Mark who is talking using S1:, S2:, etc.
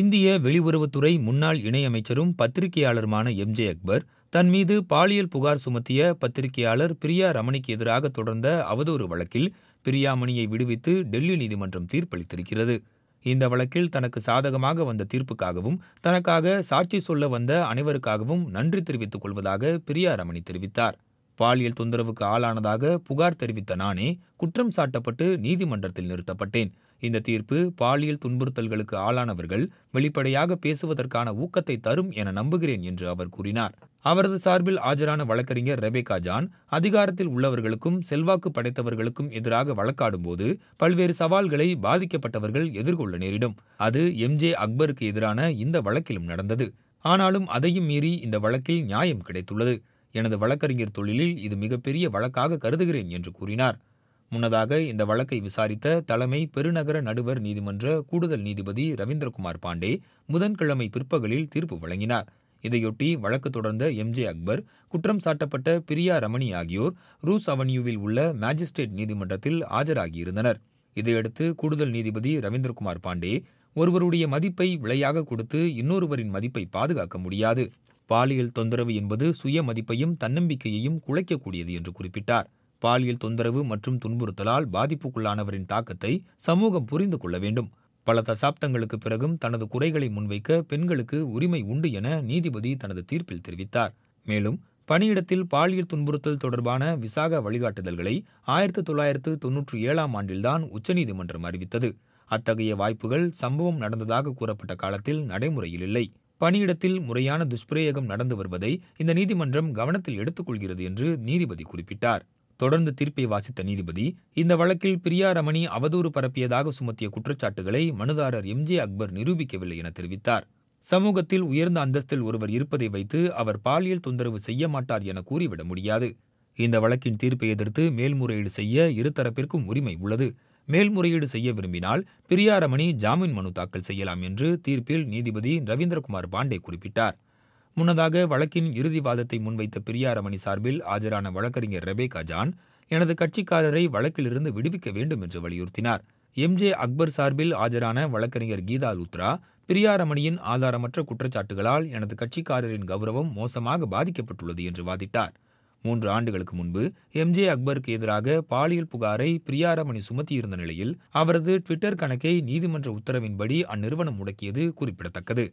S1: இந்திய வெளியுறவுத்துறை முன்னாள் இணையமைச்சரும் பத்திரிகையாளருமான எம் ஜே அக்பர் தன் மீது பாலியல் புகார் சுமத்திய பத்திரிகையாளர் பிரியா ரமணிக்கு எதிராக தொடர்ந்த அவதூறு வழக்கில் பிரியாமணியை விடுவித்து டெல்லி நீதிமன்றம் தீர்ப்பளித்திருக்கிறது இந்த வழக்கில் தனக்கு சாதகமாக வந்த தீர்ப்புக்காகவும் தனக்காக சாட்சி சொல்ல வந்த அனைவருக்காகவும் நன்றி தெரிவித்துக் கொள்வதாக பிரியா ரமணி தெரிவித்தார் பாலியல் தொந்தரவுக்கு ஆளானதாக புகார் தெரிவித்த நானே குற்றம் சாட்டப்பட்டு நீதிமன்றத்தில் நிறுத்தப்பட்டேன் இந்த தீர்ப்பு பாலியல் துன்புறுத்தல்களுக்கு ஆளானவர்கள் வெளிப்படையாக பேசுவதற்கான ஊக்கத்தை தரும் என நம்புகிறேன் என்று அவர் கூறினார் அவரது சார்பில் ஆஜரான வழக்கறிஞர் ரெபேகா ஜான் அதிகாரத்தில் உள்ளவர்களுக்கும் செல்வாக்கு படைத்தவர்களுக்கும் எதிராக வழக்காடும்போது பல்வேறு சவால்களை பாதிக்கப்பட்டவர்கள் எதிர்கொள்ள நேரிடும் அது எம்ஜே அக்பருக்கு எதிரான இந்த வழக்கிலும் நடந்தது ஆனாலும் அதையும் மீறி இந்த வழக்கில் நியாயம் கிடைத்துள்ளது எனது வழக்கறிஞர் தொழிலில் இது மிகப்பெரிய வழக்காக கருதுகிறேன் என்று கூறினார் முன்னதாக இந்த வழக்கை விசாரித்த தலைமை பெருநகர நடுவர் நீதிமன்ற கூடுதல் நீதிபதி ரவீந்திரகுமார் பாண்டே புதன்கிழமை பிற்பகலில் தீர்ப்பு வழங்கினார் இதையொட்டி வழக்கு தொடர்ந்த எம்ஜே அக்பர் குற்றம் சாட்டப்பட்ட பிரியா ரமணி ஆகியோர் ரூஸ் அவென்யூவில் உள்ள மாஜிஸ்ட்ரேட் நீதிமன்றத்தில் ஆஜராகியிருந்தனர் இதையடுத்து கூடுதல் நீதிபதி ரவீந்திரகுமார் பாண்டே ஒருவருடைய மதிப்பை விலையாக கொடுத்து இன்னொருவரின் மதிப்பை பாதுகாக்க முடியாது பாலியல் தொந்தரவு என்பது சுய மதிப்பையும் தன்னம்பிக்கையையும் குலைக்கக்கூடியது என்று குறிப்பிட்டார் பாலியல் தொந்தரவு மற்றும் துன்புறுத்தலால் பாதிப்புக்குள்ளானவரின் தாக்கத்தை சமூகம் புரிந்து கொள்ள வேண்டும் பல தசாப்தங்களுக்கு பிறகும் தனது குறைகளை முன்வைக்க பெண்களுக்கு உரிமை உண்டு என நீதிபதி தனது தீர்ப்பில் தெரிவித்தார் மேலும் பணியிடத்தில் பாலியல் துன்புறுத்தல் தொடர்பான விசாக வழிகாட்டுதல்களை ஆயிரத்து தொள்ளாயிரத்து தொன்னூற்று ஏழாம் ஆண்டில்தான் உச்சநீதிமன்றம் அறிவித்தது அத்தகைய வாய்ப்புகள் சம்பவம் நடந்ததாக கூறப்பட்ட காலத்தில் நடைமுறையில் இல்லை பணியிடத்தில் முறையான துஷ்பிரயோகம் நடந்து வருவதை இந்த நீதிமன்றம் கவனத்தில் எடுத்துக்கொள்கிறது என்று நீதிபதி குறிப்பிட்டார் தொடர்ந்து தீர்ப்பை வாசித்த நீதிபதி இந்த வழக்கில் பிரியா ரமணி அவதூறு பரப்பியதாக சுமத்திய குற்றச்சாட்டுகளை மனுதாரர் எம்ஜே அக்பர் நிரூபிக்கவில்லை என தெரிவித்தார் சமூகத்தில் உயர்ந்த அந்தஸ்தில் ஒருவர் இருப்பதை வைத்து அவர் பாலியல் தொந்தரவு செய்ய மாட்டார் என கூறிவிட முடியாது இந்த வழக்கின் தீர்ப்பை எதிர்த்து மேல்முறையீடு செய்ய இருதரப்பிற்கும் உரிமை உள்ளது மேல்முறையீடு செய்ய விரும்பினால் பிரியாரமணி ஜாமீன் மனு தாக்கல் செய்யலாம் என்று தீர்ப்பில் நீதிபதி ரவீந்திரகுமார் பாண்டே குறிப்பிட்டார் முன்னதாக வழக்கின் இறுதிவாதத்தை முன்வைத்த பிரியாரமணி சார்பில் ஆஜரான வழக்கறிஞர் ரெபேகா ஜான் எனது கட்சிக்காரரை வழக்கிலிருந்து விடுவிக்க வேண்டும் என்று வலியுறுத்தினார் எம்ஜே அக்பர் சார்பில் ஆஜரான வழக்கறிஞர் கீதா லூத்ரா பிரியாரமணியின் ஆதாரமற்ற குற்றச்சாட்டுகளால் எனது கட்சிக்காரரின் கௌரவம் மோசமாக பாதிக்கப்பட்டுள்ளது என்று வாதிட்டார் மூன்று ஆண்டுகளுக்கு முன்பு எம்ஜே அக்பருக்கு எதிராக பாலியல் புகாரை பிரியாரமணி சுமத்தியிருந்த நிலையில் அவரது ட்விட்டர் கணக்கை நீதிமன்ற உத்தரவின்படி அந்நிறுவனம் முடக்கியது குறிப்பிடத்தக்கது